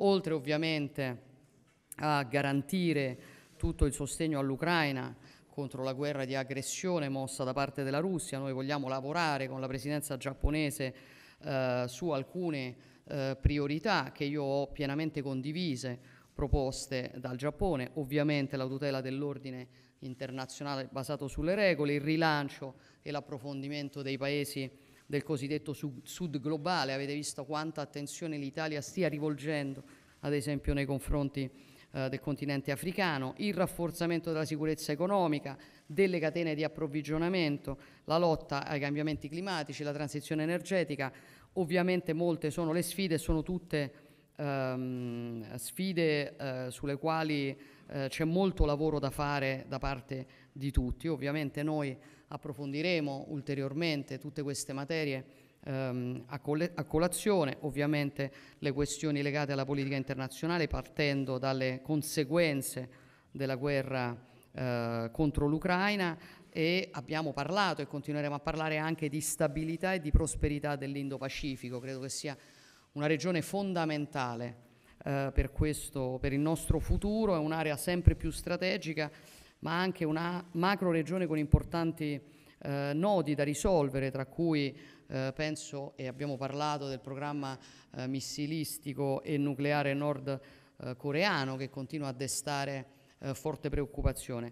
oltre ovviamente a garantire tutto il sostegno all'Ucraina contro la guerra di aggressione mossa da parte della Russia. Noi vogliamo lavorare con la presidenza giapponese eh, su alcune eh, priorità che io ho pienamente condivise, proposte dal Giappone, ovviamente la tutela dell'ordine internazionale basato sulle regole, il rilancio e l'approfondimento dei paesi del cosiddetto sud, globale, avete visto quanta attenzione l'Italia stia rivolgendo ad esempio nei confronti eh, del continente africano, il rafforzamento della sicurezza economica, delle catene di approvvigionamento, la lotta ai cambiamenti climatici, la transizione energetica, ovviamente molte sono le sfide, sono tutte ehm, sfide eh, sulle quali eh, c'è molto lavoro da fare da parte di tutti. Ovviamente noi approfondiremo ulteriormente tutte queste materie ehm, a, a colazione, ovviamente le questioni legate alla politica internazionale partendo dalle conseguenze della guerra eh, contro l'Ucraina e abbiamo parlato e continueremo a parlare anche di stabilità e di prosperità dell'Indo-Pacifico. Credo che sia una regione fondamentale eh, per, questo, per il nostro futuro, è un'area sempre più strategica, ma anche una macro regione con importanti eh, nodi da risolvere, tra cui eh, penso, e abbiamo parlato del programma eh, missilistico e nucleare nord eh, coreano che continua a destare eh, forte preoccupazione.